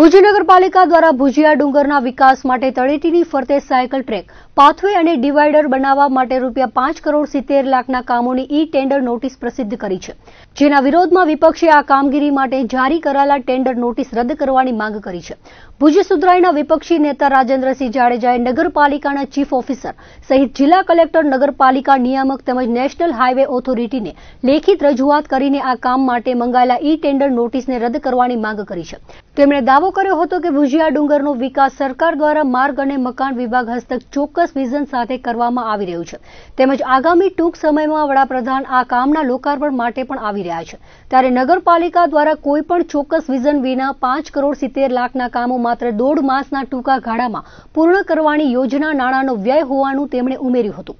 ભુજ નગરપાલિકા દ્વારા ભુજિયા ડુંગરના વિકાસ માટે તળેટીની ફરતે સાયકલ ટ્રેક પાથવે અને ડિવાઈડર બનાવવા માટે રૂપિયા પાંચ કરોડ સિત્તેર લાખના કામોની ઈ ટેન્ડર નોટિસ પ્રસિદ્ધ કરી છે જેના વિરોધમાં વિપક્ષે આ કામગીરી માટે જારી કરાયેલા ટેન્ડર નોટિસ રદ કરવાની માંગ કરી છે ભુજ સુધરાઈના વિપક્ષી નેતા રાજેન્દ્રસિંહ જાડેજાએ નગરપાલિકાના ચીફ ઓફિસર સહિત જિલ્લા કલેક્ટર નગરપાલિકા નિયામક તેમજ નેશનલ હાઈવે ઓથોરિટીને લેખિત રજૂઆત કરીને આ કામ માટે મંગાયેલા ઈ ટેન્ડર નોટિસને રદ કરવાની માંગ કરી છે તેમણે દાવો કર્યો હતો કે ભુજિયા ડુંગરનો વિકાસ સરકાર દ્વારા માર્ગ અને મકાન વિભાગ હસ્તક ચોક્કસ ચોક્કસ વિઝન સાથે કરવામાં આવી રહ્યું છે તેમજ આગામી ટૂંક સમયમાં વડાપ્રધાન આ કામના લોકાર્પણ માટે પણ આવી રહ્યા છે ત્યારે નગરપાલિકા દ્વારા કોઈ પણ ચોક્કસ વિઝન વિના પાંચ કરોડ સિત્તેર લાખના કામો માત્ર દોઢ માસના ટૂંકા ગાળામાં પૂર્ણ કરવાની યોજના નાણાંનો વ્યય હોવાનું તેમણે ઉમેર્યું હતું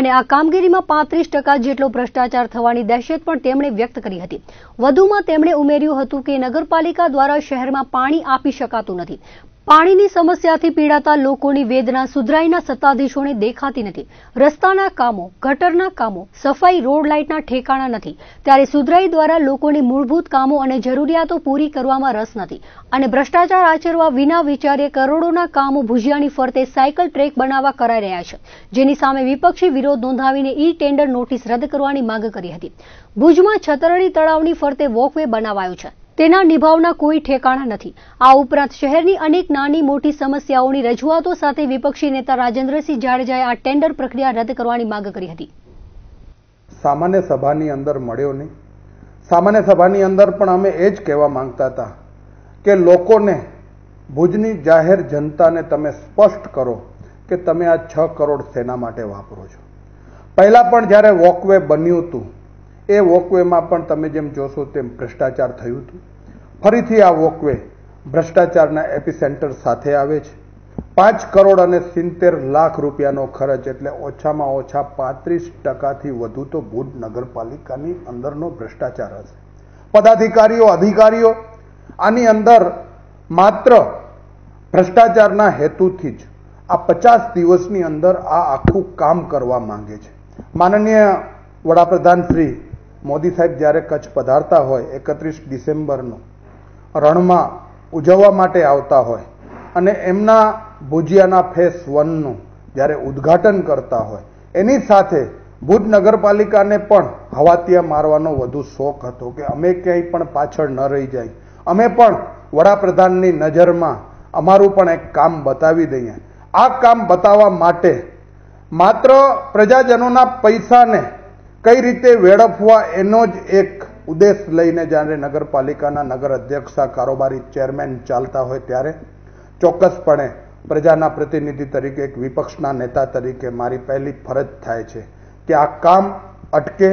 અને આ કામગીરીમાં પાંત્રીસ ટકા જેટલો ભ્રષ્ટાચાર થવાની દહેશત પણ તેમણે વ્યક્ત કરી હતી વધુમાં તેમણે ઉમેર્યું હતું કે નગરપાલિકા દ્વારા શહેરમાં પાણી આપી શકાતું નથી પાણીની સમસ્યાથી પીડાતા લોકોની વેદના સુધરાઈના સત્તાધીશોને દેખાતી નથી રસ્તાના કામો ગટરના કામો સફાઈ રોડ લાઇટના ઠેકાણા નથી ત્યારે સુધરાઈ દ્વારા લોકોની મૂળભૂત કામો અને જરૂરિયાતો પૂરી કરવામાં રસ નથી અને ભ્રષ્ટાચાર આચરવા વિના વિચારે કરોડોના કામો ભુજિયાની ફરતે સાયકલ ટ્રેક બનાવવા કરાઈ રહ્યા છે જેની સામે વિપક્ષી વિરોધ નોંધાવીને ઈ ટેન્ડર નોટિસ રદ કરવાની માંગ કરી હતી ભુજમાં છતરડી તળાવની ફરતે વોકવે બનાવાયો છે તેના નિભાવના કોઈ ઠેકાણા નથી આ ઉપરાંત શહેરની અનેક નાની મોટી સમસ્યાઓની રજૂઆતો સાથે વિપક્ષી નેતા રાજેન્દ્રસિંહ જાડેજાએ આ ટેન્ડર પ્રક્રિયા રદ કરવાની માંગ કરી હતી સામાન્ય સભાની અંદર મળ્યો નહીં સામાન્ય સભાની અંદર પણ અમે એ જ કહેવા માંગતા હતા કે લોકોને ભુજની જાહેર જનતાને તમે સ્પષ્ટ કરો કે તમે આ છ કરોડ સેના માટે વાપરો છો પહેલાં પણ જ્યારે વોકવે બન્યું હતું એ વોકવેમાં પણ તમે જેમ જોશો તેમ ભ્રષ્ટાચાર થયું હતું ફરીથી આ વોકવે ભ્રષ્ટાચારના એપિસેન્ટર સાથે આવે છે પાંચ કરોડ અને સિત્તેર લાખ રૂપિયાનો ખર્ચ એટલે ઓછામાં ઓછા પાંત્રીસ ટકાથી વધુ તો ભુજ નગરપાલિકાની અંદરનો ભ્રષ્ટાચાર હશે પદાધિકારીઓ અધિકારીઓ આની અંદર માત્ર ભ્રષ્ટાચારના હેતુથી જ આ પચાસ દિવસની અંદર આ આખું કામ કરવા માંગે છે માનનીય વડાપ્રધાન શ્રી મોદી સાહેબ જ્યારે કચ્છ પધારતા હોય એકત્રીસ ડિસેમ્બરનું રણમાં ઉજવવા માટે આવતા હોય અને એમના ભુજિયાના ફેસ વનનું જ્યારે ઉદ્ઘાટન કરતા હોય એની સાથે ભુજ નગરપાલિકાને પણ હવાતિયા મારવાનો વધુ શોખ હતો કે અમે ક્યાંય પણ પાછળ ન રહી જાય અમે પણ વડાપ્રધાનની નજરમાં અમારું પણ એક કામ બતાવી દઈએ આ કામ બતાવવા માટે માત્ર પ્રજાજનોના પૈસાને કઈ રીતે વેડફવા એનો જ એક ઉદ્દેશ લઈને જ્યારે નગરપાલિકાના નગર અધ્યક્ષા કારોબારી ચેરમેન ચાલતા હોય ત્યારે ચોક્કસપણે પ્રજાના પ્રતિનિધિ તરીકે એક વિપક્ષના નેતા તરીકે મારી પહેલી ફરજ થાય છે કે આ કામ અટકે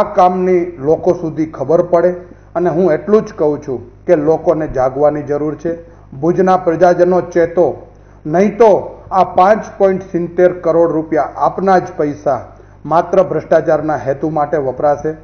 આ કામની લોકો સુધી ખબર પડે અને હું એટલું જ કહું છું કે લોકોને જાગવાની જરૂર છે ભુજના પ્રજાજનો ચેતો નહીં તો આ પાંચ પોઈન્ટ સિત્તેર કરોડ રૂપિયા આપના જ પૈસા માત્ર ભ્રષ્ટાચારના હેતુ માટે વપરાશે